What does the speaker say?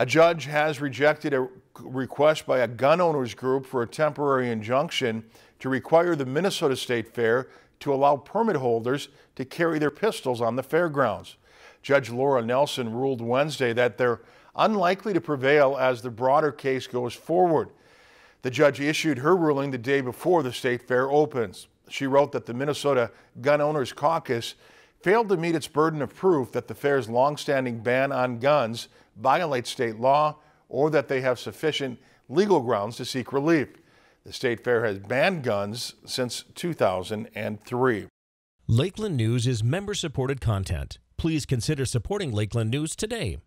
A judge has rejected a request by a gun owners group for a temporary injunction to require the Minnesota State Fair to allow permit holders to carry their pistols on the fairgrounds. Judge Laura Nelson ruled Wednesday that they're unlikely to prevail as the broader case goes forward. The judge issued her ruling the day before the state fair opens. She wrote that the Minnesota Gun Owners Caucus failed to meet its burden of proof that the fair's longstanding ban on guns violates state law or that they have sufficient legal grounds to seek relief. The state fair has banned guns since 2003. Lakeland News is member supported content. Please consider supporting Lakeland News today